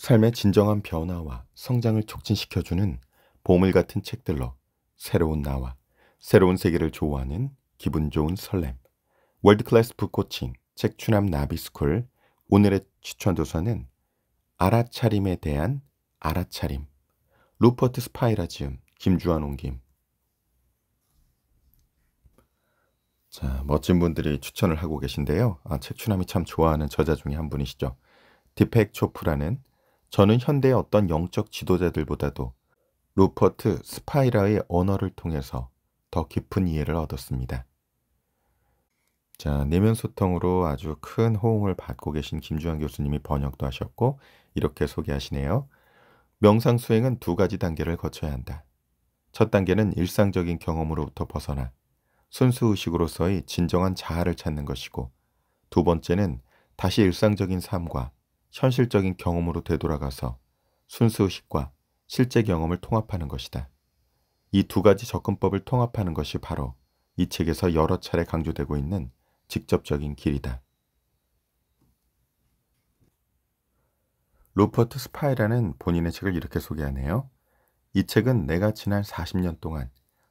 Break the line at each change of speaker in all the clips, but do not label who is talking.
삶의 진정한 변화와 성장을 촉진시켜주는 보물 같은 책들로 새로운 나와 새로운 세계를 좋아하는 기분 좋은 설렘. 월드클래스 북코칭 책추남 나비스쿨 오늘의 추천 도서는 알아차림에 대한 알아차림 루퍼트 스파이라지움 김주환 옹김 자 멋진 분들이 추천을 하고 계신데요. 아, 책추남이 참 좋아하는 저자 중에 한 분이시죠. 디펙 초프라는 저는 현대의 어떤 영적 지도자들보다도 루퍼트 스파이라의 언어를 통해서 더 깊은 이해를 얻었습니다. 자, 내면 소통으로 아주 큰 호응을 받고 계신 김주환 교수님이 번역도 하셨고 이렇게 소개하시네요. 명상 수행은 두 가지 단계를 거쳐야 한다. 첫 단계는 일상적인 경험으로부터 벗어나 순수 의식으로서의 진정한 자아를 찾는 것이고 두 번째는 다시 일상적인 삶과 현실적인 경험으로 되돌아가서 순수의식과 실제 경험을 통합하는 것이다. 이 두 가지 접근법을 통합하는 것이 바로 이 책에서 여러 차례 강조되고 있는 직접적인 길이다. 루퍼트 스파이라는 본인의 책을 이렇게 소개하네요. 이 책은 내가 지난 40년 동안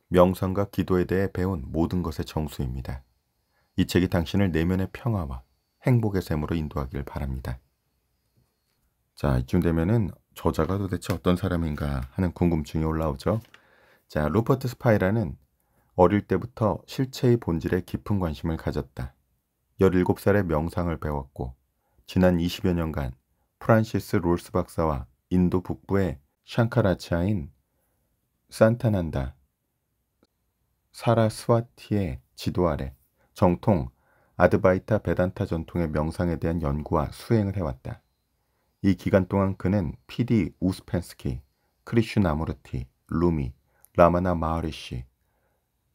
명상과 기도에 대해 배운 모든 것의 정수입니다. 이 책이 당신을 내면의 평화와 행복의 샘으로 인도하길 바랍니다. 자, 이쯤 되면은 저자가 도대체 어떤 사람인가 하는 궁금증이 올라오죠. 자, 로퍼트 스파이라는 어릴 때부터 실체의 본질에 깊은 관심을 가졌다. 17살에 명상을 배웠고 지난 20여 년간 프란시스 롤스 박사와 인도 북부의 샹카라치아인 산타난다 사라스와티의 지도 아래 정통 아드바이타 베단타 전통의 명상에 대한 연구와 수행을 해왔다. 이 기간 동안 그는 피디 우스펜스키, 크리슈나무르티, 루미, 라마나 마하리시,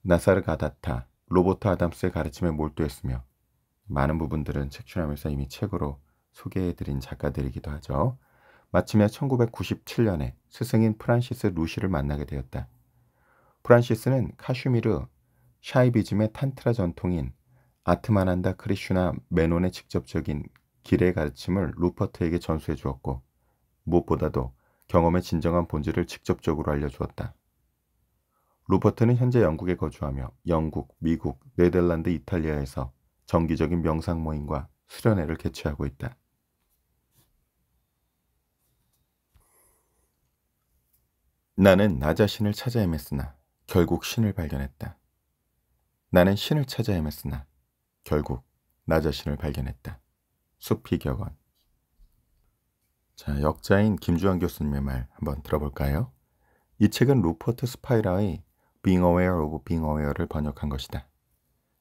나사르 가다타, 로버트 아담스의 가르침에 몰두했으며 많은 부분들은 책출하면서 이미 책으로 소개해드린 작가들이기도 하죠. 마침내 1997년에 스승인 프란시스 루시를 만나게 되었다. 프란시스는 카슈미르 샤이비즘의 탄트라 전통인 아트만한다 크리슈나 메논의 직접적인 길의 가르침을 루퍼트에게 전수해 주었고 무엇보다도 경험의 진정한 본질을 직접적으로 알려주었다. 루퍼트는 현재 영국에 거주하며 영국, 미국, 네덜란드, 이탈리아에서 정기적인 명상 모임과 수련회를 개최하고 있다. 나는 나 자신을 찾아 헤맸으나 결국 신을 발견했다. 나는 신을 찾아 헤맸으나 결국 나 자신을 발견했다. 숲피격언 자, 역자인 김주환 교수님의 말 한번 들어볼까요? 이 책은 루퍼트 스파이라의 Being Aware of Being Aware를 번역한 것이다.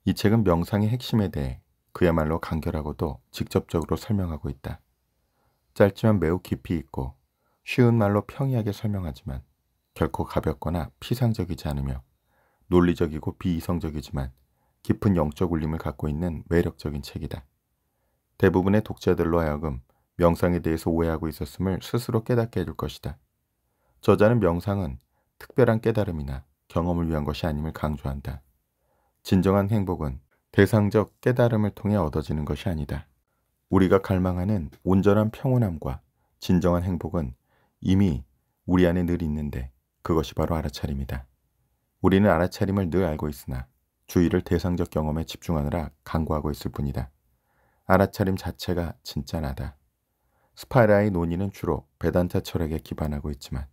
이 책은 명상의 핵심에 대해 그야말로 간결하고도 직접적으로 설명하고 있다. 짧지만 매우 깊이 있고 쉬운 말로 평이하게 설명하지만 결코 가볍거나 피상적이지 않으며 논리적이고 비이성적이지만 깊은 영적 울림을 갖고 있는 매력적인 책이다. 대부분의 독자들로 하여금 명상에 대해서 오해하고 있었음을 스스로 깨닫게 해줄 것이다. 저자는 명상은 특별한 깨달음이나 경험을 위한 것이 아님을 강조한다. 진정한 행복은 대상적 깨달음을 통해 얻어지는 것이 아니다. 우리가 갈망하는 온전한 평온함과 진정한 행복은 이미 우리 안에 늘 있는데 그것이 바로 알아차림이다. 우리는 알아차림을 늘 알고 있으나 주의를 대상적 경험에 집중하느라 강구하고 있을 뿐이다. 알아차림 자체가 진짜나다. 스파이라의 논의는 주로 배단타 철학에 기반하고 있지만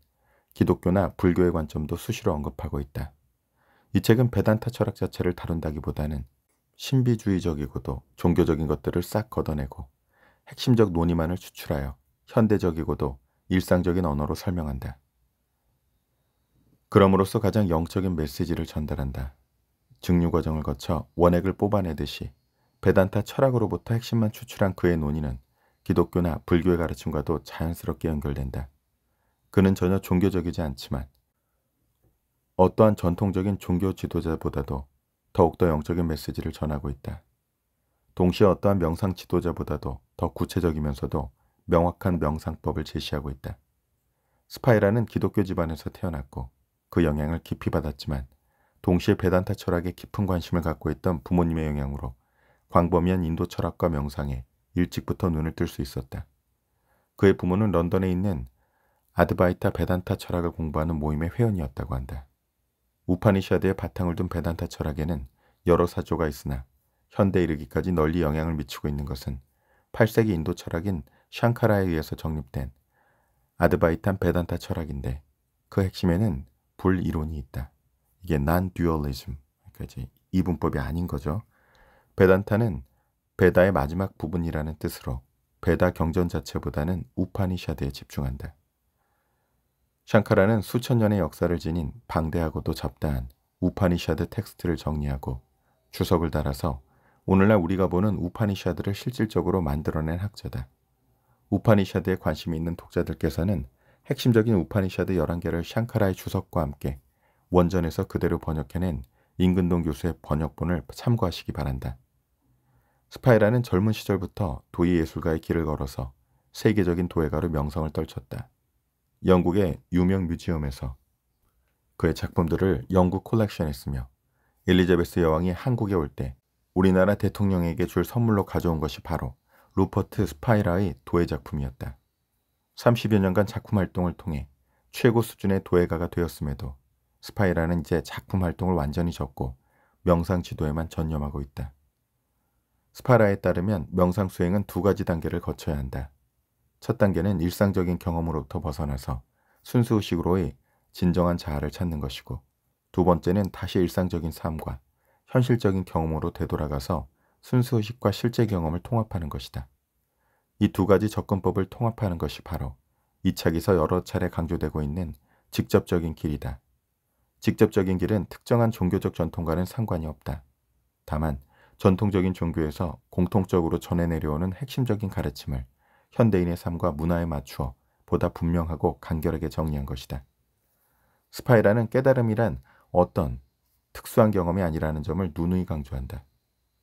기독교나 불교의 관점도 수시로 언급하고 있다. 이 책은 배단타 철학 자체를 다룬다기보다는 신비주의적이고도 종교적인 것들을 싹 걷어내고 핵심적 논의만을 추출하여 현대적이고도 일상적인 언어로 설명한다. 그럼으로써 가장 영적인 메시지를 전달한다. 증류 과정을 거쳐 원액을 뽑아내듯이 베단타 철학으로부터 핵심만 추출한 그의 논의는 기독교나 불교의 가르침과도 자연스럽게 연결된다. 그는 전혀 종교적이지 않지만 어떠한 전통적인 종교 지도자보다도 더욱더 영적인 메시지를 전하고 있다. 동시에 어떠한 명상 지도자보다도 더 구체적이면서도 명확한 명상법을 제시하고 있다. 스파이라는 기독교 집안에서 태어났고 그 영향을 깊이 받았지만 동시에 베단타 철학에 깊은 관심을 갖고 있던 부모님의 영향으로 광범위한 인도 철학과 명상에 일찍부터 눈을 뜰 수 있었다. 그의 부모는 런던에 있는 아드바이타 베단타 철학을 공부하는 모임의 회원이었다고 한다. 우파니샤드의 바탕을 둔 베단타 철학에는 여러 사조가 있으나 현대에 이르기까지 널리 영향을 미치고 있는 것은 8세기 인도 철학인 샹카라에 의해서 정립된 아드바이탄 베단타 철학인데 그 핵심에는 불이론이 있다. 이게 난 듀얼리즘, 그러니까 이제 이분법이 아닌 거죠. 베단타는 베다의 마지막 부분이라는 뜻으로 베다 경전 자체보다는 우파니샤드에 집중한다. 샹카라는 수천 년의 역사를 지닌 방대하고도 잡다한 우파니샤드 텍스트를 정리하고 주석을 달아서 오늘날 우리가 보는 우파니샤드를 실질적으로 만들어낸 학자다. 우파니샤드에 관심이 있는 독자들께서는 핵심적인 우파니샤드 11개를 샹카라의 주석과 함께 원전에서 그대로 번역해낸 임근동 교수의 번역본을 참고하시기 바란다. 스파이라는 젊은 시절부터 도예 예술가의 길을 걸어서 세계적인 도예가로 명성을 떨쳤다. 영국의 유명 뮤지엄에서 그의 작품들을 영국 콜렉션했으며 엘리자베스 여왕이 한국에 올 때 우리나라 대통령에게 줄 선물로 가져온 것이 바로 루퍼트 스파이라의 도예 작품이었다. 30여 년간 작품 활동을 통해 최고 수준의 도예가가 되었음에도 스파이라는 이제 작품 활동을 완전히 접고 명상 지도에만 전념하고 있다. 스파라에 따르면 명상 수행은 두 가지 단계를 거쳐야 한다. 첫 단계는 일상적인 경험으로부터 벗어나서 순수 의식으로의 진정한 자아를 찾는 것이고 두 번째는 다시 일상적인 삶과 현실적인 경험으로 되돌아가서 순수 의식과 실제 경험을 통합하는 것이다. 이 두 가지 접근법을 통합하는 것이 바로 이 책에서 여러 차례 강조되고 있는 직접적인 길이다. 직접적인 길은 특정한 종교적 전통과는 상관이 없다. 다만 전통적인 종교에서 공통적으로 전해 내려오는 핵심적인 가르침을 현대인의 삶과 문화에 맞추어 보다 분명하고 간결하게 정리한 것이다. 스파이라는 깨달음이란 어떤 특수한 경험이 아니라는 점을 누누이 강조한다.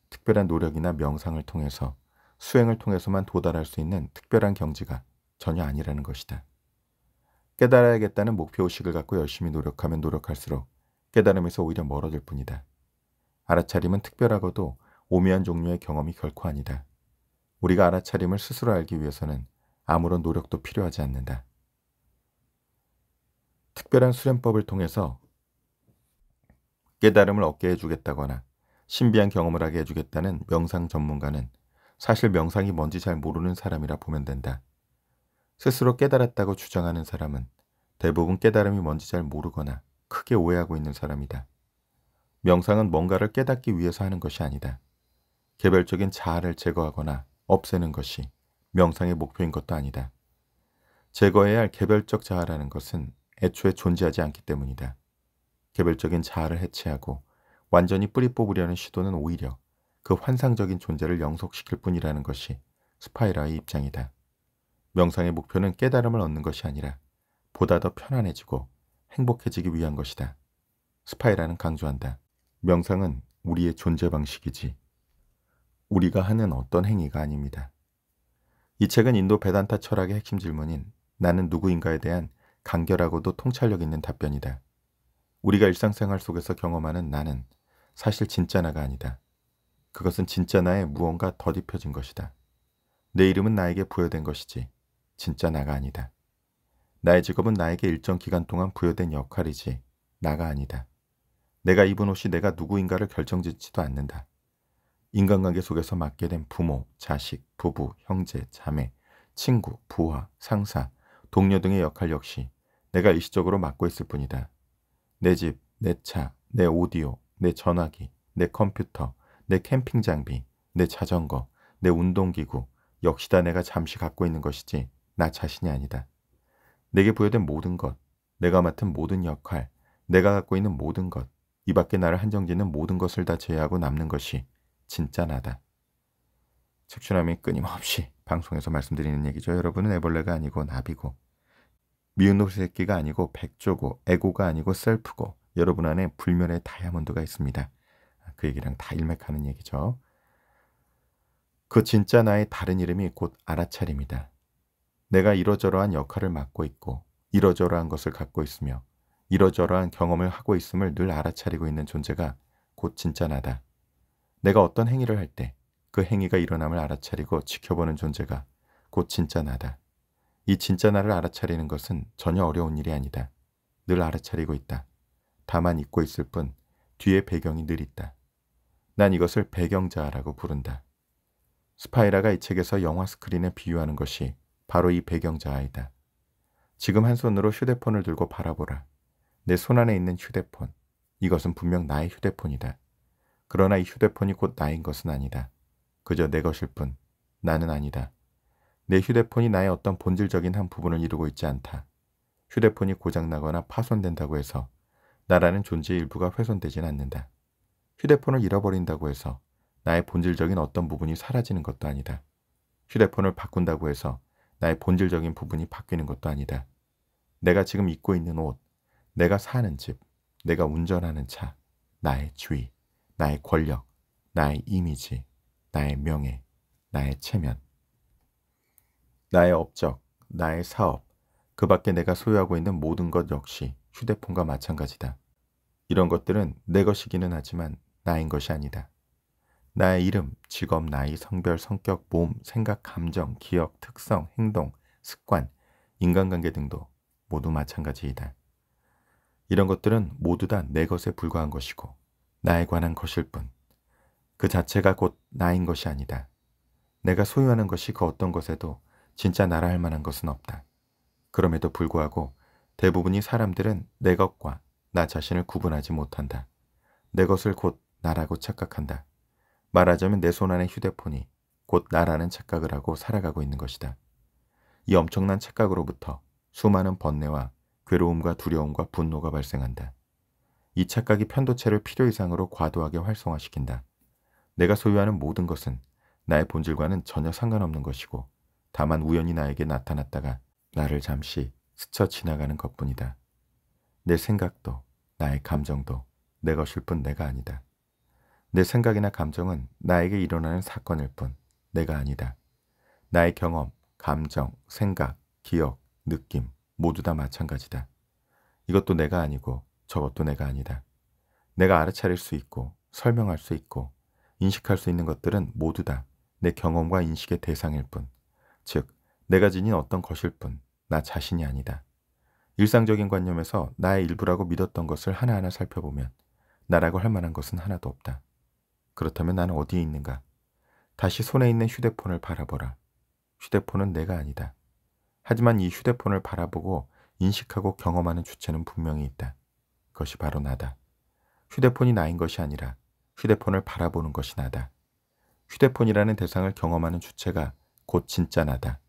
특별한 노력이나 명상을 통해서 수행을 통해서만 도달할 수 있는 특별한 경지가 전혀 아니라는 것이다. 깨달아야겠다는 목표의식을 갖고 열심히 노력하면 노력할수록 깨달음에서 오히려 멀어질 뿐이다. 알아차림은 특별하고도 오묘한 종류의 경험이 결코 아니다. 우리가 알아차림을 스스로 알기 위해서는 아무런 노력도 필요하지 않는다. 특별한 수련법을 통해서 깨달음을 얻게 해주겠다거나 신비한 경험을 하게 해주겠다는 명상 전문가는 사실 명상이 뭔지 잘 모르는 사람이라 보면 된다. 스스로 깨달았다고 주장하는 사람은 대부분 깨달음이 뭔지 잘 모르거나 크게 오해하고 있는 사람이다. 명상은 뭔가를 깨닫기 위해서 하는 것이 아니다. 개별적인 자아를 제거하거나 없애는 것이 명상의 목표인 것도 아니다. 제거해야 할 개별적 자아라는 것은 애초에 존재하지 않기 때문이다. 개별적인 자아를 해체하고 완전히 뿌리 뽑으려는 시도는 오히려 그 환상적인 존재를 영속시킬 뿐이라는 것이 스파이라의 입장이다. 명상의 목표는 깨달음을 얻는 것이 아니라 보다 더 편안해지고 행복해지기 위한 것이다. 스파이라는 강조한다. 명상은 우리의 존재 방식이지 우리가 하는 어떤 행위가 아닙니다. 이 책은 인도 베단타 철학의 핵심 질문인 나는 누구인가에 대한 간결하고도 통찰력 있는 답변이다. 우리가 일상생활 속에서 경험하는 나는 사실 진짜 나가 아니다. 그것은 진짜 나의 무언가 덧입혀진 것이다. 내 이름은 나에게 부여된 것이지 진짜 나가 아니다. 나의 직업은 나에게 일정 기간 동안 부여된 역할이지 나가 아니다. 내가 입은 옷이 내가 누구인가를 결정짓지도 않는다. 인간관계 속에서 맡게 된 부모, 자식, 부부, 형제, 자매, 친구, 부하, 상사, 동료 등의 역할 역시 내가 일시적으로 맡고 있을 뿐이다. 내 집, 내 차, 내 오디오, 내 전화기, 내 컴퓨터, 내 캠핑 장비, 내 자전거, 내 운동기구 역시 다 내가 잠시 갖고 있는 것이지 나 자신이 아니다. 내게 부여된 모든 것, 내가 맡은 모든 역할, 내가 갖고 있는 모든 것, 이 밖에 나를 한정짓는 모든 것을 다 제외하고 남는 것이 진짜 나다. 척추남이 끊임없이 방송에서 말씀드리는 얘기죠. 여러분은 애벌레가 아니고 나비고 미운 놈 새끼가 아니고 백조고 에고가 아니고 셀프고 여러분 안에 불면의 다이아몬드가 있습니다. 그 얘기랑 다 일맥하는 얘기죠. 그 진짜 나의 다른 이름이 곧 알아차림이다. 내가 이러저러한 역할을 맡고 있고 이러저러한 것을 갖고 있으며 이러저러한 경험을 하고 있음을 늘 알아차리고 있는 존재가 곧 진짜 나다. 내가 어떤 행위를 할 때 그 행위가 일어남을 알아차리고 지켜보는 존재가 곧 진짜 나다. 이 진짜 나를 알아차리는 것은 전혀 어려운 일이 아니다. 늘 알아차리고 있다. 다만 잊고 있을 뿐 뒤에 배경이 늘 있다. 난 이것을 배경자라고 부른다. 스파이라가 이 책에서 영화 스크린에 비유하는 것이 바로 이 배경자아이다. 지금 한 손으로 휴대폰을 들고 바라보라. 내 손 안에 있는 휴대폰. 이것은 분명 나의 휴대폰이다. 그러나 이 휴대폰이 곧 나인 것은 아니다. 그저 내 것일 뿐. 나는 아니다. 내 휴대폰이 나의 어떤 본질적인 한 부분을 이루고 있지 않다. 휴대폰이 고장나거나 파손된다고 해서 나라는 존재의 일부가 훼손되진 않는다. 휴대폰을 잃어버린다고 해서 나의 본질적인 어떤 부분이 사라지는 것도 아니다. 휴대폰을 바꾼다고 해서 나의 본질적인 부분이 바뀌는 것도 아니다. 내가 지금 입고 있는 옷, 내가 사는 집, 내가 운전하는 차, 나의 주위. 나의 권력, 나의 이미지, 나의 명예, 나의 체면, 나의 업적, 나의 사업, 그 밖에 내가 소유하고 있는 모든 것 역시 휴대폰과 마찬가지다. 이런 것들은 내 것이기는 하지만 나인 것이 아니다. 나의 이름, 직업, 나이, 성별, 성격, 몸, 생각, 감정, 기억, 특성, 행동, 습관, 인간관계 등도 모두 마찬가지이다. 이런 것들은 모두 다 내 것에 불과한 것이고 나에 관한 것일 뿐. 그 자체가 곧 나인 것이 아니다. 내가 소유하는 것이 그 어떤 것에도 진짜 나라 할 만한 것은 없다. 그럼에도 불구하고 대부분이 사람들은 내 것과 나 자신을 구분하지 못한다. 내 것을 곧 나라고 착각한다. 말하자면 내손안에 휴대폰이 곧 나라는 착각을 하고 살아가고 있는 것이다. 이 엄청난 착각으로부터 수많은 번뇌와 괴로움과 두려움과 분노가 발생한다. 이 착각이 편도체를 필요 이상으로 과도하게 활성화시킨다. 내가 소유하는 모든 것은 나의 본질과는 전혀 상관없는 것이고 다만 우연히 나에게 나타났다가 나를 잠시 스쳐 지나가는 것뿐이다. 내 생각도 나의 감정도 내 것일 뿐 내가 아니다. 내 생각이나 감정은 나에게 일어나는 사건일 뿐 내가 아니다. 나의 경험, 감정, 생각, 기억, 느낌 모두 다 마찬가지다. 이것도 내가 아니고 저것도 내가 아니다. 내가 알아차릴 수 있고 설명할 수 있고 인식할 수 있는 것들은 모두 다내 경험과 인식의 대상일 뿐, 즉 내가 지닌 어떤 것일 뿐, 나 자신이 아니다. 일상적인 관념에서 나의 일부라고 믿었던 것을 하나하나 살펴보면 나라고 할 만한 것은 하나도 없다. 그렇다면 나는 어디에 있는가? 다시 손에 있는 휴대폰을 바라보라. 휴대폰은 내가 아니다. 하지만 이 휴대폰을 바라보고 인식하고 경험하는 주체는 분명히 있다. 그것이 바로 나다. 휴대폰이 나인 것이 아니라 휴대폰을 바라보는 것이 나다. 휴대폰이라는 대상을 경험하는 주체가 곧 진짜 나다.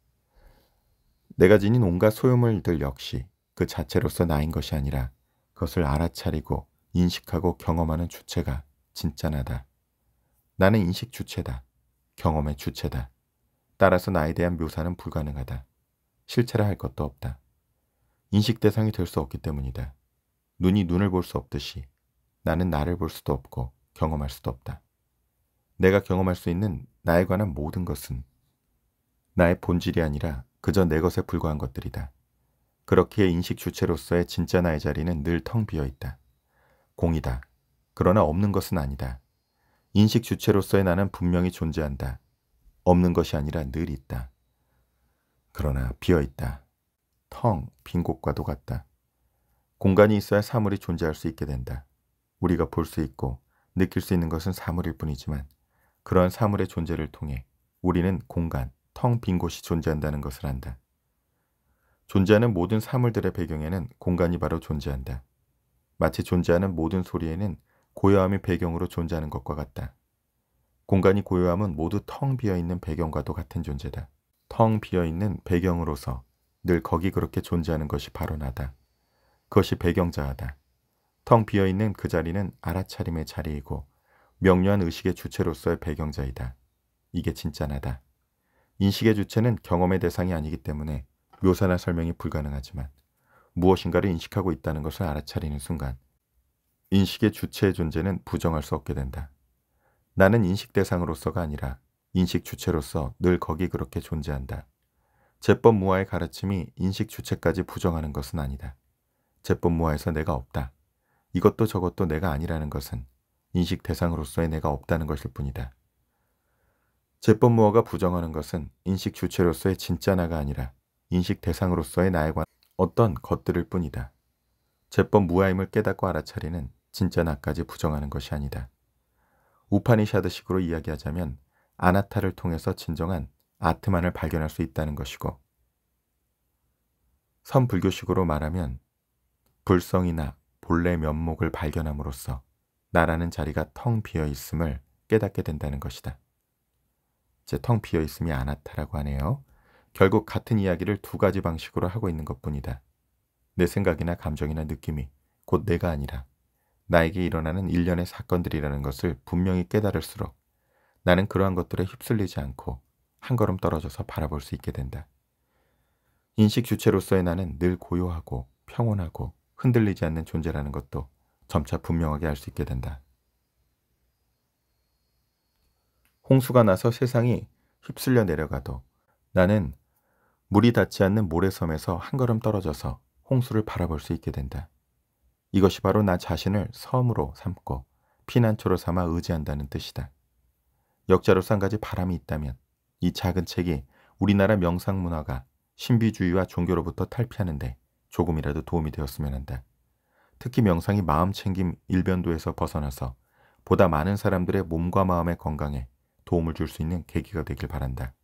내가 지닌 온갖 소유물들 역시 그 자체로서 나인 것이 아니라 그것을 알아차리고 인식하고 경험하는 주체가 진짜 나다. 나는 인식 주체다. 경험의 주체다. 따라서 나에 대한 묘사는 불가능하다. 실체라 할 것도 없다. 인식 대상이 될 수 없기 때문이다. 눈이 눈을 볼 수 없듯이 나는 나를 볼 수도 없고 경험할 수도 없다. 내가 경험할 수 있는 나에 관한 모든 것은 나의 본질이 아니라 그저 내 것에 불과한 것들이다. 그렇게 인식 주체로서의 진짜 나의 자리는 늘 텅 비어 있다. 공이다. 그러나 없는 것은 아니다. 인식 주체로서의 나는 분명히 존재한다. 없는 것이 아니라 늘 있다. 그러나 비어 있다. 텅 빈 곳과도 같다. 공간이 있어야 사물이 존재할 수 있게 된다. 우리가 볼 수 있고 느낄 수 있는 것은 사물일 뿐이지만 그러한 사물의 존재를 통해 우리는 공간, 텅 빈 곳이 존재한다는 것을 안다. 존재하는 모든 사물들의 배경에는 공간이 바로 존재한다. 마치 존재하는 모든 소리에는 고요함이 배경으로 존재하는 것과 같다. 공간이 고요함은 모두 텅 비어있는 배경과도 같은 존재다. 텅 비어있는 배경으로서 늘 거기 그렇게 존재하는 것이 바로 나다. 그것이 배경자하다. 텅 비어있는 그 자리는 알아차림의 자리이고 명료한 의식의 주체로서의 배경자이다. 이게 진짜 나다. 인식의 주체는 경험의 대상이 아니기 때문에 묘사나 설명이 불가능하지만 무엇인가를 인식하고 있다는 것을 알아차리는 순간 인식의 주체의 존재는 부정할 수 없게 된다. 나는 인식 대상으로서가 아니라 인식 주체로서 늘 거기 그렇게 존재한다. 제법 무아의 가르침이 인식 주체까지 부정하는 것은 아니다. 제법무아에서 내가 없다. 이것도 저것도 내가 아니라는 것은 인식 대상으로서의 내가 없다는 것일 뿐이다. 제법무아가 부정하는 것은 인식 주체로서의 진짜 나가 아니라 인식 대상으로서의 나에 관한 어떤 것들일 뿐이다. 제법 무아임을 깨닫고 알아차리는 진짜 나까지 부정하는 것이 아니다. 우파니샤드식으로 이야기하자면 아나타를 통해서 진정한 아트만을 발견할 수 있다는 것이고 선불교식으로 말하면 불성이나 본래 면목을 발견함으로써 나라는 자리가 텅 비어 있음을 깨닫게 된다는 것이다. 이제 텅 비어 있음이 아나타라고 하네요. 결국 같은 이야기를 두 가지 방식으로 하고 있는 것뿐이다. 내 생각이나 감정이나 느낌이 곧 내가 아니라 나에게 일어나는 일련의 사건들이라는 것을 분명히 깨달을수록 나는 그러한 것들에 휩쓸리지 않고 한 걸음 떨어져서 바라볼 수 있게 된다. 인식 주체로서의 나는 늘 고요하고 평온하고 흔들리지 않는 존재라는 것도 점차 분명하게 알 수 있게 된다. 홍수가 나서 세상이 휩쓸려 내려가도 나는 물이 닿지 않는 모래섬에서 한 걸음 떨어져서 홍수를 바라볼 수 있게 된다. 이것이 바로 나 자신을 섬으로 삼고 피난처로 삼아 의지한다는 뜻이다. 역자로서 가지 바람이 있다면 이 작은 책이 우리나라 명상문화가 신비주의와 종교로부터 탈피하는데 조금이라도 도움이 되었으면 한다. 특히 명상이 마음 챙김 일변도에서 벗어나서 보다 많은 사람들의 몸과 마음의 건강에 도움을 줄 수 있는 계기가 되길 바란다.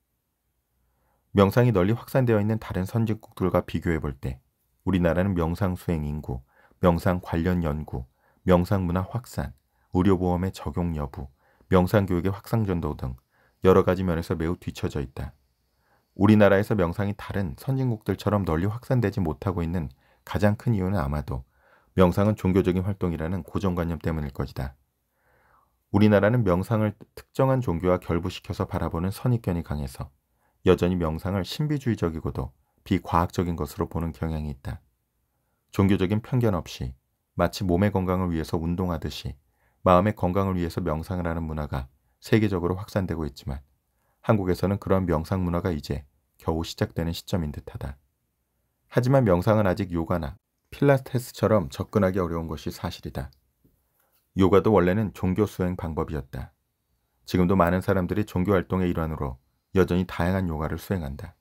명상이 널리 확산되어 있는 다른 선진국들과 비교해 볼 때 우리나라는 명상 수행 인구, 명상 관련 연구, 명상 문화 확산, 의료보험의 적용 여부, 명상 교육의 확산 전도 등 여러 가지 면에서 매우 뒤처져 있다. 우리나라에서 명상이 다른 선진국들처럼 널리 확산되지 못하고 있는 가장 큰 이유는 아마도 명상은 종교적인 활동이라는 고정관념 때문일 것이다. 우리나라는 명상을 특정한 종교와 결부시켜서 바라보는 선입견이 강해서 여전히 명상을 신비주의적이고도 비과학적인 것으로 보는 경향이 있다. 종교적인 편견 없이 마치 몸의 건강을 위해서 운동하듯이 마음의 건강을 위해서 명상을 하는 문화가 세계적으로 확산되고 있지만 한국에서는 그러한 명상 문화가 이제 겨우 시작되는 시점인 듯하다. 하지만 명상은 아직 요가나 필라테스처럼 접근하기 어려운 것이 사실이다. 요가도 원래는 종교 수행 방법이었다. 지금도 많은 사람들이 종교 활동의 일환으로 여전히 다양한 요가를 수행한다.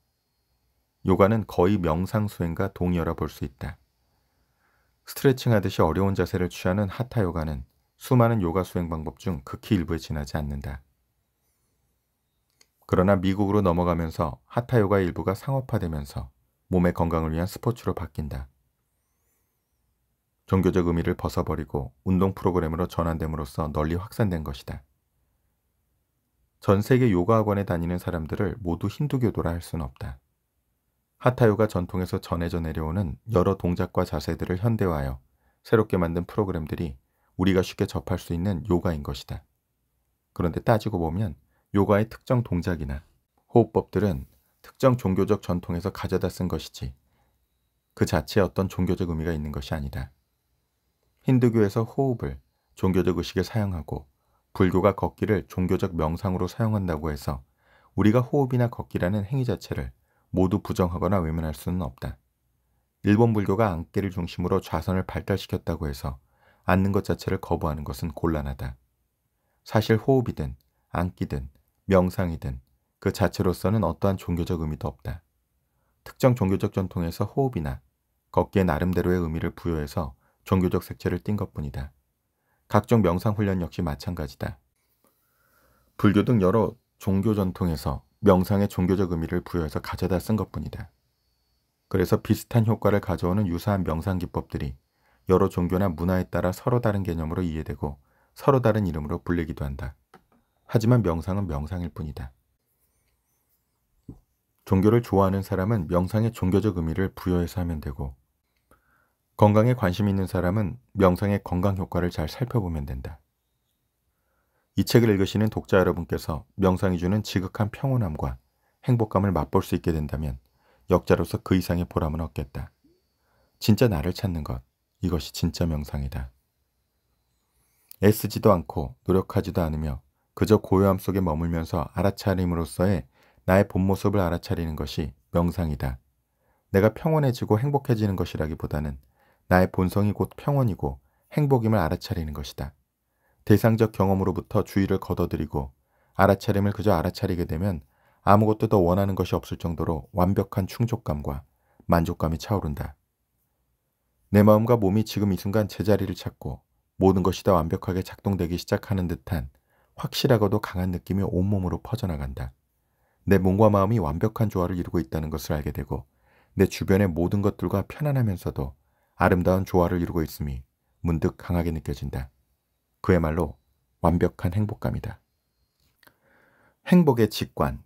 요가는 거의 명상 수행과 동의어라 볼 수 있다. 스트레칭 하듯이 어려운 자세를 취하는 하타 요가는 수많은 요가 수행 방법 중 극히 일부에 지나지 않는다. 그러나 미국으로 넘어가면서 하타요가 일부가 상업화되면서 몸의 건강을 위한 스포츠로 바뀐다. 종교적 의미를 벗어버리고 운동 프로그램으로 전환됨으로써 널리 확산된 것이다. 전 세계 요가 학원에 다니는 사람들을 모두 힌두교도라 할 수는 없다. 하타요가 전통에서 전해져 내려오는 여러 동작과 자세들을 현대화하여 새롭게 만든 프로그램들이 우리가 쉽게 접할 수 있는 요가인 것이다. 그런데 따지고 보면 요가의 특정 동작이나 호흡법들은 특정 종교적 전통에서 가져다 쓴 것이지 그 자체에 어떤 종교적 의미가 있는 것이 아니다. 힌두교에서 호흡을 종교적 의식에 사용하고 불교가 걷기를 종교적 명상으로 사용한다고 해서 우리가 호흡이나 걷기라는 행위 자체를 모두 부정하거나 외면할 수는 없다. 일본 불교가 안개를 중심으로 좌선을 발달시켰다고 해서 앉는 것 자체를 거부하는 것은 곤란하다. 사실 호흡이든 안기든 명상이든 그 자체로서는 어떠한 종교적 의미도 없다. 특정 종교적 전통에서 호흡이나 걷기에 나름대로의 의미를 부여해서 종교적 색채를 띈 것뿐이다. 각종 명상 훈련 역시 마찬가지다. 불교 등 여러 종교 전통에서 명상의 종교적 의미를 부여해서 가져다 쓴 것뿐이다. 그래서 비슷한 효과를 가져오는 유사한 명상 기법들이 여러 종교나 문화에 따라 서로 다른 개념으로 이해되고 서로 다른 이름으로 불리기도 한다. 하지만 명상은 명상일 뿐이다. 종교를 좋아하는 사람은 명상의 종교적 의미를 부여해서 하면 되고 건강에 관심 있는 사람은 명상의 건강 효과를 잘 살펴보면 된다. 이 책을 읽으시는 독자 여러분께서 명상이 주는 지극한 평온함과 행복감을 맛볼 수 있게 된다면 역자로서 그 이상의 보람은 없겠다. 진짜 나를 찾는 것, 이것이 진짜 명상이다. 애쓰지도 않고 노력하지도 않으며 그저 고요함 속에 머물면서 알아차림으로써의 나의 본 모습을 알아차리는 것이 명상이다. 내가 평온해지고 행복해지는 것이라기보다는 나의 본성이 곧 평온이고 행복임을 알아차리는 것이다. 대상적 경험으로부터 주의를 걷어들이고 알아차림을 그저 알아차리게 되면 아무것도 더 원하는 것이 없을 정도로 완벽한 충족감과 만족감이 차오른다. 내 마음과 몸이 지금 이 순간 제자리를 찾고 모든 것이 다 완벽하게 작동되기 시작하는 듯한 확실하고도 강한 느낌이 온몸으로 퍼져나간다. 내 몸과 마음이 완벽한 조화를 이루고 있다는 것을 알게 되고 내 주변의 모든 것들과 편안하면서도 아름다운 조화를 이루고 있음이 문득 강하게 느껴진다. 그야말로 완벽한 행복감이다. 행복의 직관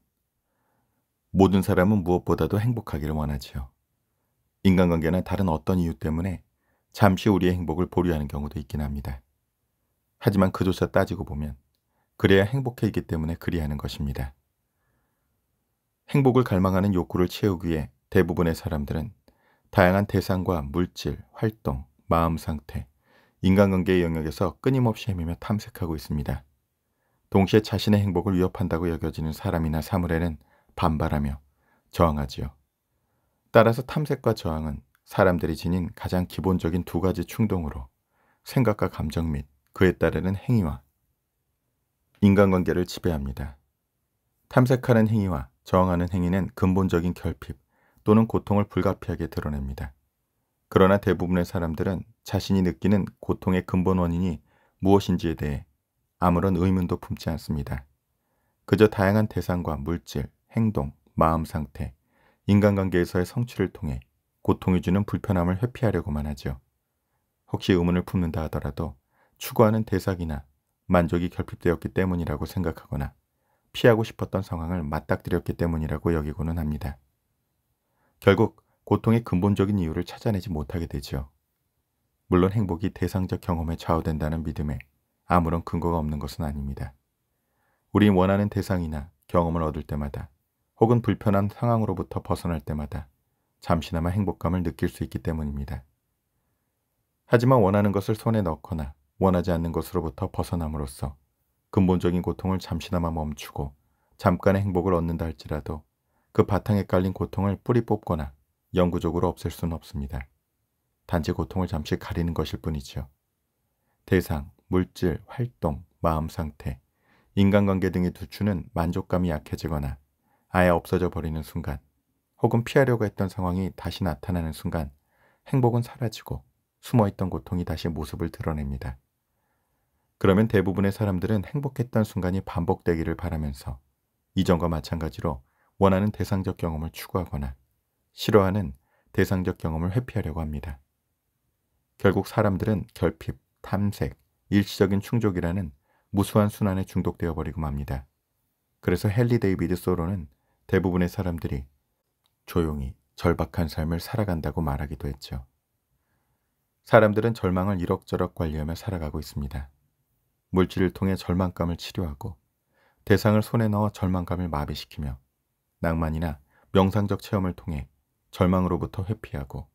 모든 사람은 무엇보다도 행복하기를 원하지요. 인간관계나 다른 어떤 이유 때문에 잠시 우리의 행복을 보류하는 경우도 있긴 합니다. 하지만 그조차 따지고 보면 그래야 행복해이기 때문에 그리하는 것입니다. 행복을 갈망하는 욕구를 채우기 위해 대부분의 사람들은 다양한 대상과 물질, 활동, 마음 상태, 인간관계의 영역에서 끊임없이 헤매며 탐색하고 있습니다. 동시에 자신의 행복을 위협한다고 여겨지는 사람이나 사물에는 반발하며 저항하지요. 따라서 탐색과 저항은 사람들이 지닌 가장 기본적인 두 가지 충동으로 생각과 감정 및 그에 따르는 행위와 인간관계를 지배합니다. 탐색하는 행위와 저항하는 행위는 근본적인 결핍 또는 고통을 불가피하게 드러냅니다. 그러나 대부분의 사람들은 자신이 느끼는 고통의 근본 원인이 무엇인지에 대해 아무런 의문도 품지 않습니다. 그저 다양한 대상과 물질, 행동, 마음 상태, 인간관계에서의 성취를 통해 고통이 주는 불편함을 회피하려고만 하죠. 혹시 의문을 품는다 하더라도 추구하는 대상이나 만족이 결핍되었기 때문이라고 생각하거나 피하고 싶었던 상황을 맞닥뜨렸기 때문이라고 여기고는 합니다. 결국 고통의 근본적인 이유를 찾아내지 못하게 되지요. 물론 행복이 대상적 경험에 좌우된다는 믿음에 아무런 근거가 없는 것은 아닙니다. 우리 원하는 대상이나 경험을 얻을 때마다 혹은 불편한 상황으로부터 벗어날 때마다 잠시나마 행복감을 느낄 수 있기 때문입니다. 하지만 원하는 것을 손에 넣거나 원하지 않는 것으로부터 벗어남으로써 근본적인 고통을 잠시나마 멈추고 잠깐의 행복을 얻는다 할지라도 그 바탕에 깔린 고통을 뿌리 뽑거나 영구적으로 없앨 수는 없습니다. 단지 고통을 잠시 가리는 것일 뿐이지요. 대상, 물질, 활동, 마음 상태, 인간관계 등이 두추는 만족감이 약해지거나 아예 없어져 버리는 순간 혹은 피하려고 했던 상황이 다시 나타나는 순간 행복은 사라지고 숨어있던 고통이 다시 모습을 드러냅니다. 그러면 대부분의 사람들은 행복했던 순간이 반복되기를 바라면서 이전과 마찬가지로 원하는 대상적 경험을 추구하거나 싫어하는 대상적 경험을 회피하려고 합니다. 결국 사람들은 결핍, 탐색, 일시적인 충족이라는 무수한 순환에 중독되어 버리고 맙니다. 그래서 헨리 데이비드 소로는 대부분의 사람들이 조용히 절박한 삶을 살아간다고 말하기도 했죠. 사람들은 절망을 이럭저럭 관리하며 살아가고 있습니다. 물질을 통해 절망감을 치료하고 대상을 손에 넣어 절망감을 마비시키며 낭만이나 명상적 체험을 통해 절망으로부터 회피하고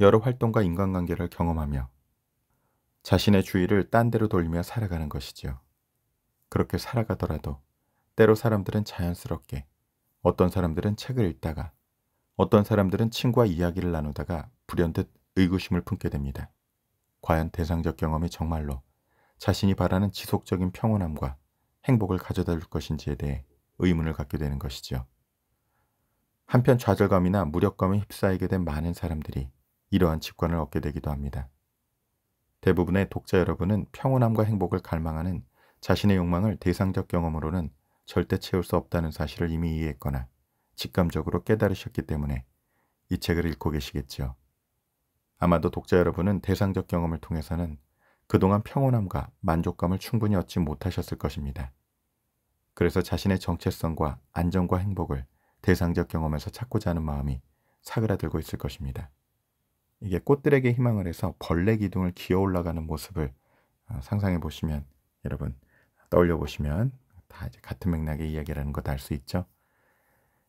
여러 활동과 인간관계를 경험하며 자신의 주의를 딴 데로 돌리며 살아가는 것이지요. 그렇게 살아가더라도 때로 사람들은 자연스럽게 어떤 사람들은 책을 읽다가 어떤 사람들은 친구와 이야기를 나누다가 불현듯 의구심을 품게 됩니다. 과연 대상적 경험이 정말로 자신이 바라는 지속적인 평온함과 행복을 가져다 줄 것인지에 대해 의문을 갖게 되는 것이지요. 한편 좌절감이나 무력감에 휩싸이게 된 많은 사람들이 이러한 직관을 얻게 되기도 합니다. 대부분의 독자 여러분은 평온함과 행복을 갈망하는 자신의 욕망을 대상적 경험으로는 절대 채울 수 없다는 사실을 이미 이해했거나 직감적으로 깨달으셨기 때문에 이 책을 읽고 계시겠지요. 아마도 독자 여러분은 대상적 경험을 통해서는 그동안 평온함과 만족감을 충분히 얻지 못하셨을 것입니다. 그래서 자신의 정체성과 안정과 행복을 대상적 경험에서 찾고자 하는 마음이 사그라들고 있을 것입니다. 이게 꽃들에게 희망을 해서 벌레 기둥을 기어 올라가는 모습을 어, 상상해 보시면 여러분 떠올려 보시면 다 이제 같은 맥락의 이야기라는 것알수 있죠.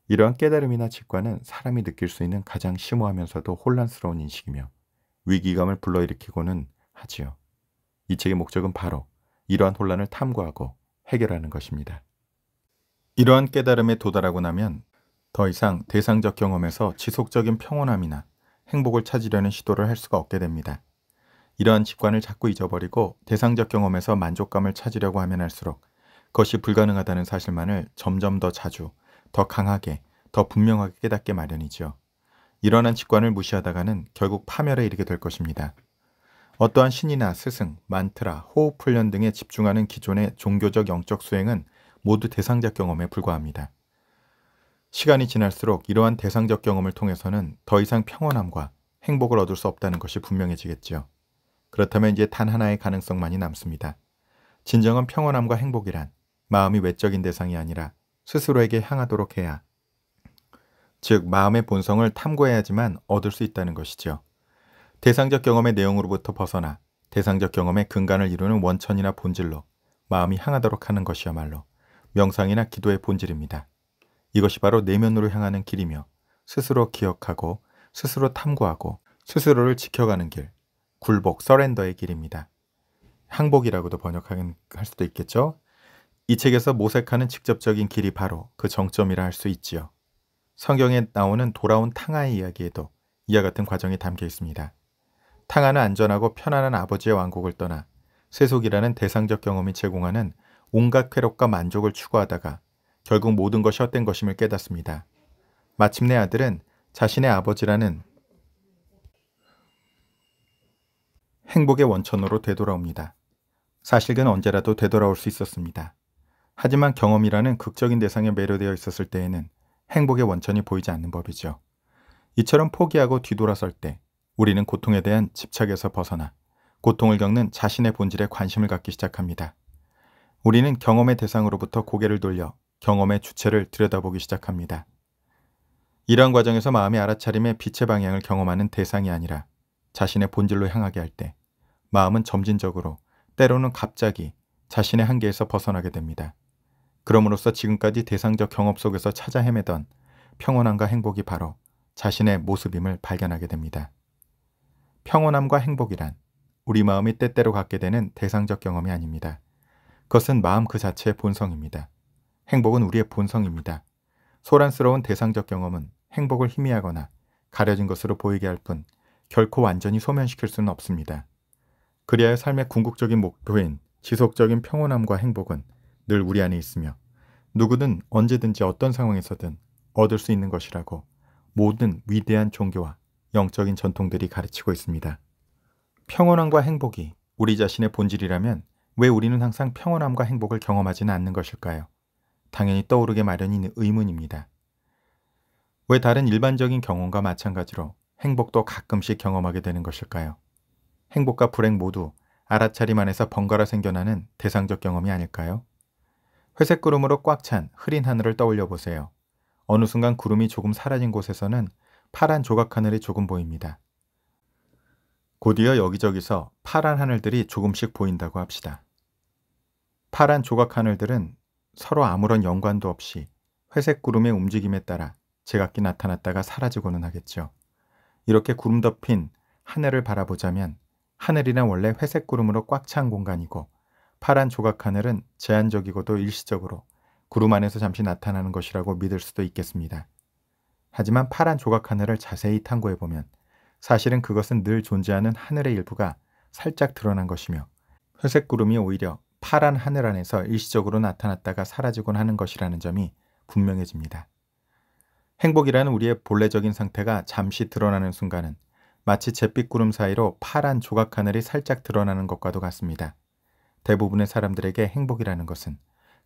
이러한 깨달음이나 직관은 사람이 느낄 수 있는 가장 심오하면서도 혼란스러운 인식이며 위기감을 불러일으키고는 하지요. 이 책의 목적은 바로 이러한 혼란을 탐구하고 해결하는 것입니다. 이러한 깨달음에 도달하고 나면 더 이상 대상적 경험에서 지속적인 평온함이나 행복을 찾으려는 시도를 할 수가 없게 됩니다. 이러한 직관을 자꾸 잊어버리고 대상적 경험에서 만족감을 찾으려고 하면 할수록 그것이 불가능하다는 사실만을 점점 더 자주, 더 강하게, 더 분명하게 깨닫게 마련이죠. 일어난 직관을 무시하다가는 결국 파멸에 이르게 될 것입니다. 어떠한 신이나 스승, 만트라, 호흡 훈련 등에 집중하는 기존의 종교적 영적 수행은 모두 대상적 경험에 불과합니다. 시간이 지날수록 이러한 대상적 경험을 통해서는 더 이상 평온함과 행복을 얻을 수 없다는 것이 분명해지겠지요. 그렇다면 이제 단 하나의 가능성만이 남습니다. 진정한 평온함과 행복이란 마음이 외적인 대상이 아니라 스스로에게 향하도록 해야 즉 마음의 본성을 탐구해야지만 얻을 수 있다는 것이지요. 대상적 경험의 내용으로부터 벗어나 대상적 경험의 근간을 이루는 원천이나 본질로 마음이 향하도록 하는 것이야말로 명상이나 기도의 본질입니다. 이것이 바로 내면으로 향하는 길이며 스스로 기억하고 스스로 탐구하고 스스로를 지켜가는 길, 굴복, 서렌더의 길입니다. 항복이라고도 번역할 수도 있겠죠? 이 책에서 모색하는 직접적인 길이 바로 그 정점이라 할 수 있지요. 성경에 나오는 돌아온 탕아의 이야기에도 이와 같은 과정이 담겨 있습니다. 탕하는 안전하고 편안한 아버지의 왕국을 떠나 세속이라는 대상적 경험이 제공하는 온갖 쾌락과 만족을 추구하다가 결국 모든 것이 헛된 것임을 깨닫습니다. 마침내 아들은 자신의 아버지라는 행복의 원천으로 되돌아옵니다. 사실은 언제라도 되돌아올 수 있었습니다. 하지만 경험이라는 극적인 대상에 매료되어 있었을 때에는 행복의 원천이 보이지 않는 법이죠. 이처럼 포기하고 뒤돌아설 때 우리는 고통에 대한 집착에서 벗어나 고통을 겪는 자신의 본질에 관심을 갖기 시작합니다. 우리는 경험의 대상으로부터 고개를 돌려 경험의 주체를 들여다보기 시작합니다. 이러한 과정에서 마음의 알아차림의 빛의 방향을 경험하는 대상이 아니라 자신의 본질로 향하게 할 때 마음은 점진적으로 때로는 갑자기 자신의 한계에서 벗어나게 됩니다. 그럼으로써 지금까지 대상적 경험 속에서 찾아 헤매던 평온함과 행복이 바로 자신의 모습임을 발견하게 됩니다. 평온함과 행복이란 우리 마음이 때때로 갖게 되는 대상적 경험이 아닙니다. 그것은 마음 그 자체의 본성입니다. 행복은 우리의 본성입니다. 소란스러운 대상적 경험은 행복을 희미하거나 가려진 것으로 보이게 할 뿐 결코 완전히 소멸시킬 수는 없습니다. 그리하여 삶의 궁극적인 목표인 지속적인 평온함과 행복은 늘 우리 안에 있으며 누구든 언제든지 어떤 상황에서든 얻을 수 있는 것이라고 모든 위대한 종교와 영적인 전통들이 가르치고 있습니다. 평온함과 행복이 우리 자신의 본질이라면 왜 우리는 항상 평온함과 행복을 경험하지는 않는 것일까요? 당연히 떠오르게 마련인 의문입니다. 왜 다른 일반적인 경험과 마찬가지로 행복도 가끔씩 경험하게 되는 것일까요? 행복과 불행 모두 알아차림 안에서 번갈아 생겨나는 대상적 경험이 아닐까요? 회색 구름으로 꽉 찬 흐린 하늘을 떠올려 보세요. 어느 순간 구름이 조금 사라진 곳에서는 파란 조각 하늘이 조금 보입니다. 곧이어 여기저기서 파란 하늘들이 조금씩 보인다고 합시다. 파란 조각 하늘들은 서로 아무런 연관도 없이 회색 구름의 움직임에 따라 제각기 나타났다가 사라지고는 하겠죠. 이렇게 구름 덮인 하늘을 바라보자면 하늘이란 원래 회색 구름으로 꽉 찬 공간이고 파란 조각 하늘은 제한적이고도 일시적으로 구름 안에서 잠시 나타나는 것이라고 믿을 수도 있겠습니다. 하지만 파란 조각 하늘을 자세히 탐구해 보면 사실은 그것은 늘 존재하는 하늘의 일부가 살짝 드러난 것이며 회색 구름이 오히려 파란 하늘 안에서 일시적으로 나타났다가 사라지곤 하는 것이라는 점이 분명해집니다. 행복이라는 우리의 본래적인 상태가 잠시 드러나는 순간은 마치 잿빛 구름 사이로 파란 조각 하늘이 살짝 드러나는 것과도 같습니다. 대부분의 사람들에게 행복이라는 것은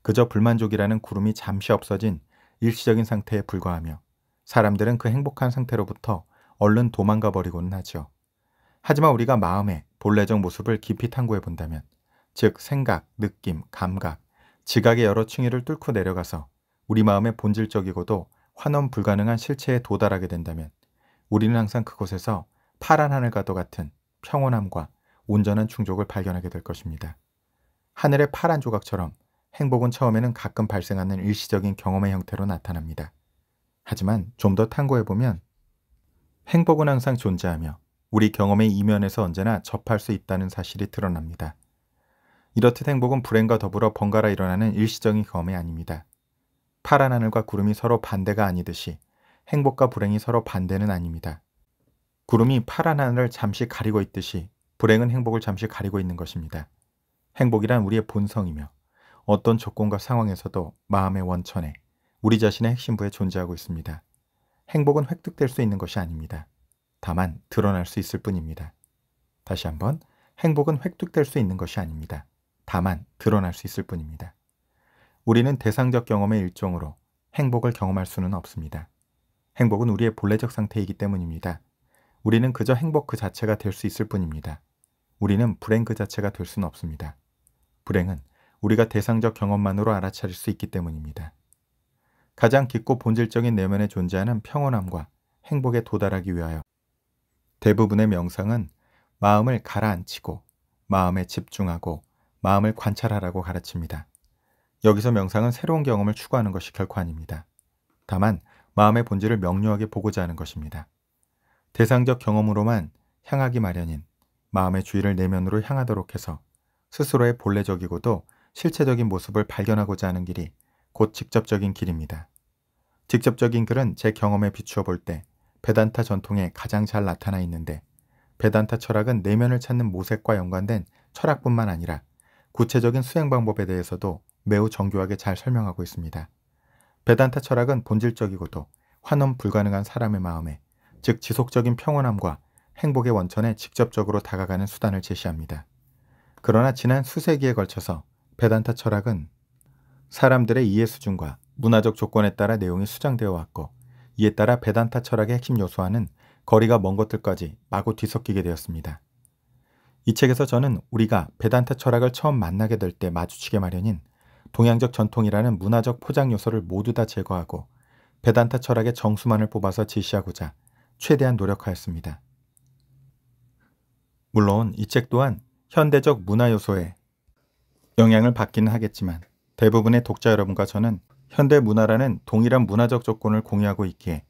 그저 불만족이라는 구름이 잠시 없어진 일시적인 상태에 불과하며 사람들은 그 행복한 상태로부터 얼른 도망가 버리곤 하죠. 하지만 우리가 마음의 본래적 모습을 깊이 탐구해 본다면, 즉 생각, 느낌, 감각, 지각의 여러 층위를 뚫고 내려가서 우리 마음의 본질적이고도 환원 불가능한 실체에 도달하게 된다면 우리는 항상 그곳에서 파란 하늘과도 같은 평온함과 온전한 충족을 발견하게 될 것입니다. 하늘의 파란 조각처럼 행복은 처음에는 가끔 발생하는 일시적인 경험의 형태로 나타납니다. 하지만 좀 더 탐구해보면 행복은 항상 존재하며 우리 경험의 이면에서 언제나 접할 수 있다는 사실이 드러납니다. 이렇듯 행복은 불행과 더불어 번갈아 일어나는 일시적인 경험이 아닙니다. 파란 하늘과 구름이 서로 반대가 아니듯이 행복과 불행이 서로 반대는 아닙니다. 구름이 파란 하늘을 잠시 가리고 있듯이 불행은 행복을 잠시 가리고 있는 것입니다. 행복이란 우리의 본성이며 어떤 조건과 상황에서도 마음의 원천에 우리 자신의 핵심부에 존재하고 있습니다. 행복은 획득될 수 있는 것이 아닙니다. 다만 드러날 수 있을 뿐입니다. 다시 한번 행복은 획득될 수 있는 것이 아닙니다. 다만 드러날 수 있을 뿐입니다. 우리는 대상적 경험의 일종으로 행복을 경험할 수는 없습니다. 행복은 우리의 본래적 상태이기 때문입니다. 우리는 그저 행복 그 자체가 될 수 있을 뿐입니다. 우리는 불행 그 자체가 될 수는 없습니다. 불행은 우리가 대상적 경험만으로 알아차릴 수 있기 때문입니다. 가장 깊고 본질적인 내면에 존재하는 평온함과 행복에 도달하기 위하여 대부분의 명상은 마음을 가라앉히고 마음에 집중하고 마음을 관찰하라고 가르칩니다. 여기서 명상은 새로운 경험을 추구하는 것이 결코 아닙니다. 다만 마음의 본질을 명료하게 보고자 하는 것입니다. 대상적 경험으로만 향하기 마련인 마음의 주의를 내면으로 향하도록 해서 스스로의 본래적이고도 실체적인 모습을 발견하고자 하는 길이 곧 직접적인 길입니다. 직접적인 글은 제 경험에 비추어 볼 때 베단타 전통에 가장 잘 나타나 있는데 베단타 철학은 내면을 찾는 모색과 연관된 철학뿐만 아니라 구체적인 수행 방법에 대해서도 매우 정교하게 잘 설명하고 있습니다. 베단타 철학은 본질적이고도 환원 불가능한 사람의 마음에 즉 지속적인 평온함과 행복의 원천에 직접적으로 다가가는 수단을 제시합니다. 그러나 지난 수세기에 걸쳐서 베단타 철학은 사람들의 이해 수준과 문화적 조건에 따라 내용이 수장되어 왔고 이에 따라 배단타 철학의 핵심 요소와는 거리가 먼 것들까지 마구 뒤섞이게 되었습니다. 이 책에서 저는 우리가 배단타 철학을 처음 만나게 될 때 마주치게 마련인 동양적 전통이라는 문화적 포장 요소를 모두 다 제거하고 배단타 철학의 정수만을 뽑아서 제시하고자 최대한 노력하였습니다. 물론 이 책 또한 현대적 문화 요소에 영향을 받기는 하겠지만 대부분의 독자 여러분과 저는 현대 문화라는 동일한 문화적 조건을 공유하고 있기에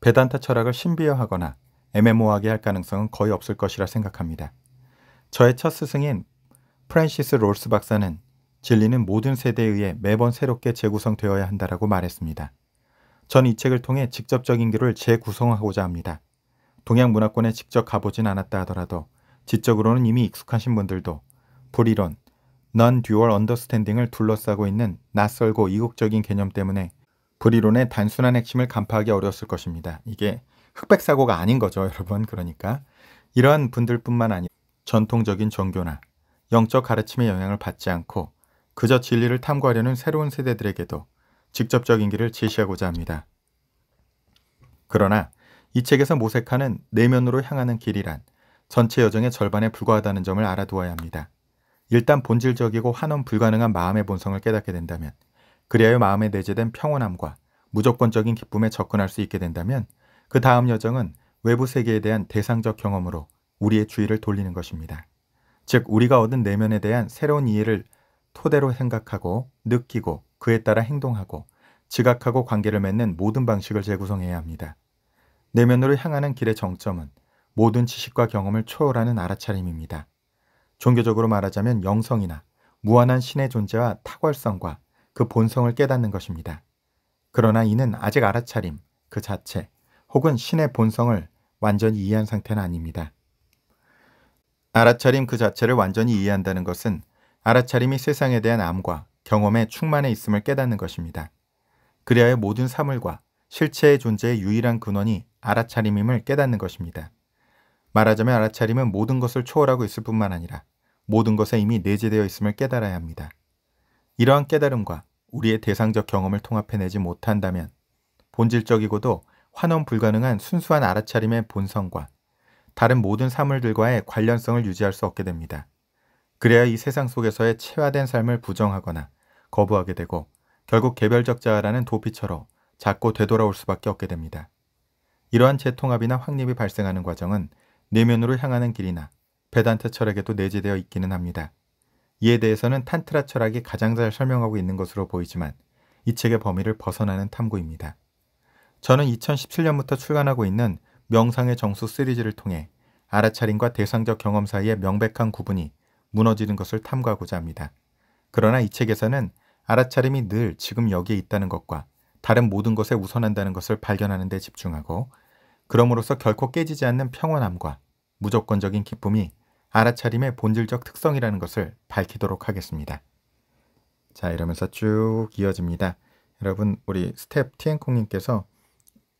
배단타 철학을 신비화하거나 애매모호하게 할 가능성은 거의 없을 것이라 생각합니다. 저의 첫 스승인 프랜시스 롤스 박사는 진리는 모든 세대에 의해 매번 새롭게 재구성되어야 한다라고 말했습니다. 전 이 책을 통해 직접적인 길을 재구성하고자 합니다. 동양 문화권에 직접 가보진 않았다 하더라도 지적으로는 이미 익숙하신 분들도 불이론, 넌 듀얼 언더스탠딩을 둘러싸고 있는 낯설고 이국적인 개념 때문에 불이론의 단순한 핵심을 간파하기 어려웠을 것입니다. 이게 흑백 사고가 아닌 거죠, 여러분. 그러니까 이러한 분들뿐만 아니라 전통적인 종교나 영적 가르침의 영향을 받지 않고 그저 진리를 탐구하려는 새로운 세대들에게도 직접적인 길을 제시하고자 합니다. 그러나 이 책에서 모색하는 내면으로 향하는 길이란 전체 여정의 절반에 불과하다는 점을 알아두어야 합니다. 일단 본질적이고 환원 불가능한 마음의 본성을 깨닫게 된다면 그리하여 마음에 내재된 평온함과 무조건적인 기쁨에 접근할 수 있게 된다면 그 다음 여정은 외부 세계에 대한 대상적 경험으로 우리의 주의를 돌리는 것입니다. 즉 우리가 얻은 내면에 대한 새로운 이해를 토대로 생각하고 느끼고 그에 따라 행동하고 지각하고 관계를 맺는 모든 방식을 재구성해야 합니다. 내면으로 향하는 길의 정점은 모든 지식과 경험을 초월하는 알아차림입니다. 종교적으로 말하자면 영성이나 무한한 신의 존재와 탁월성과 그 본성을 깨닫는 것입니다. 그러나 이는 아직 알아차림, 그 자체, 혹은 신의 본성을 완전히 이해한 상태는 아닙니다. 알아차림 그 자체를 완전히 이해한다는 것은 알아차림이 세상에 대한 암과 경험에 충만해 있음을 깨닫는 것입니다. 그래야 모든 사물과 실체의 존재의 유일한 근원이 알아차림임을 깨닫는 것입니다. 말하자면 알아차림은 모든 것을 초월하고 있을 뿐만 아니라 모든 것에 이미 내재되어 있음을 깨달아야 합니다. 이러한 깨달음과 우리의 대상적 경험을 통합해내지 못한다면 본질적이고도 환원 불가능한 순수한 알아차림의 본성과 다른 모든 사물들과의 관련성을 유지할 수 없게 됩니다. 그래야 이 세상 속에서의 체화된 삶을 부정하거나 거부하게 되고 결국 개별적 자아라는 도피처로 자꾸 되돌아올 수밖에 없게 됩니다. 이러한 재통합이나 확립이 발생하는 과정은 내면으로 향하는 길이나 베단타 철학에도 내재되어 있기는 합니다. 이에 대해서는 탄트라 철학이 가장 잘 설명하고 있는 것으로 보이지만 이 책의 범위를 벗어나는 탐구입니다. 저는 2017년부터 출간하고 있는 명상의 정수 시리즈를 통해 알아차림과 대상적 경험 사이의 명백한 구분이 무너지는 것을 탐구하고자 합니다. 그러나 이 책에서는 알아차림이 늘 지금 여기에 있다는 것과 다른 모든 것에 우선한다는 것을 발견하는 데 집중하고 그럼으로써 결코 깨지지 않는 평온함과 무조건적인 기쁨이 알아차림의 본질적 특성이라는 것을 밝히도록 하겠습니다. 자, 이러면서 쭉 이어집니다. 여러분, 우리 스텝 티엔콩님께서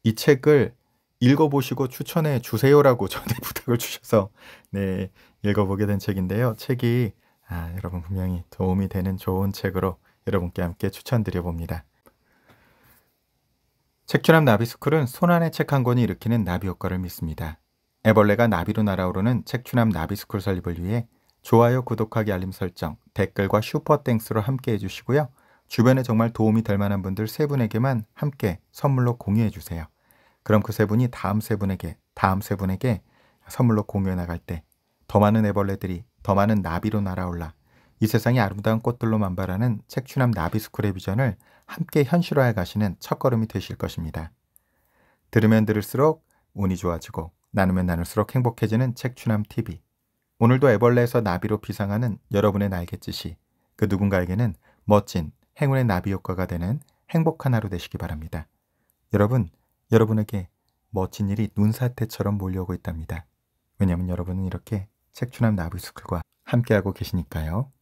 이 책을 읽어보시고 추천해 주세요라고 저한테 부탁을 주셔서 네, 읽어보게 된 책인데요. 책이 아, 여러분 분명히 도움이 되는 좋은 책으로 여러분께 함께 추천드려 봅니다. 책추남 나비스쿨은 손안의 책 한 권이 일으키는 나비 효과를 믿습니다. 애벌레가 나비로 날아오르는 책추남 나비스쿨 설립을 위해 좋아요, 구독하기, 알림 설정, 댓글과 슈퍼땡스로 함께 해주시고요. 주변에 정말 도움이 될 만한 분들 세 분에게만 함께 선물로 공유해 주세요. 그럼 그 세 분이 다음 세 분에게, 다음 세 분에게 선물로 공유해 나갈 때 더 많은 애벌레들이 더 많은 나비로 날아올라 이 세상의 아름다운 꽃들로 만발하는 책추남 나비스쿨의 비전을 함께 현실화해 가시는 첫걸음이 되실 것입니다. 들으면 들을수록 운이 좋아지고 나누면 나눌수록 행복해지는 책추남 TV. 오늘도 애벌레에서 나비로 비상하는 여러분의 날갯짓이 그 누군가에게는 멋진 행운의 나비 효과가 되는 행복한 하루 되시기 바랍니다. 여러분, 여러분에게 멋진 일이 눈사태처럼 몰려오고 있답니다. 왜냐하면 여러분은 이렇게 책추남 나비스쿨과 함께하고 계시니까요.